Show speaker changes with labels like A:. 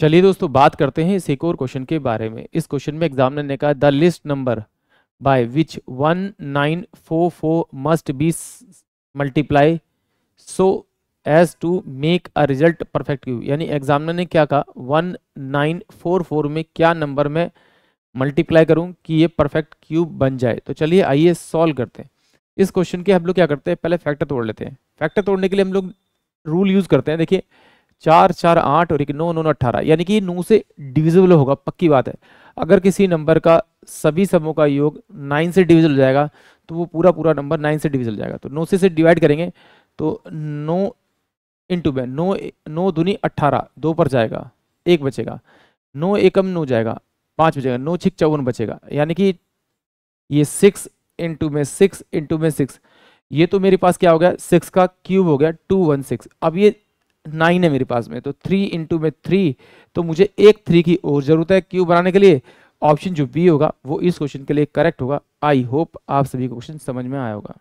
A: चलिए दोस्तों बात करते हैं इस एक और क्वेश्चन के बारे में इस क्वेश्चन में एग्जामिनर ने कहा the list number by which one nine four four must be multiply so as to make a result perfect cube यानी एग्जामिनर ने क्या कहा वन नाइन फोर फोर में क्या नंबर में मल्टीप्लाई करूं कि ये परफेक्ट क्यूब बन जाए तो चलिए आइए सॉल्व करते हैं इस क्वेश्चन के हम लोग क्या करते हैं पहले फैक्टर तोड़ लेते हैं फैक्टर तोड़ने के लिए हम लोग रूल यूज़ करते हैं देखिए चार चार आठ और एक नौ नौ अट्ठारह यानी कि नौ से डिविजिबल होगा पक्की बात है अगर किसी नंबर का सभी सबों का योग नाइन से डिविजल जाएगा तो वो पूरा पूरा नंबर नाइन से डिविजल जाएगा तो नौ से डिवाइड करेंगे तो नौ इंटू में नौ नौ दुनी अट्ठारह दो पर जाएगा एक बचेगा नौ एकम नौ जाएगा पाँच बचेगा नौ छिक चौवन बचेगा यानी कि ये सिक्स इंटू में सिक्स इंटू में सिक्स ये तो मेरे पास क्या हो गया सिक्स का क्यूब हो गया टू वन सिक्स अब ये नाइन है मेरे पास में तो थ्री इंटू में थ्री तो मुझे एक थ्री की और ज़रूरत है क्यू बनाने के लिए ऑप्शन जो बी होगा वो इस क्वेश्चन के लिए करेक्ट होगा आई होप आप सभी को क्वेश्चन समझ में आया होगा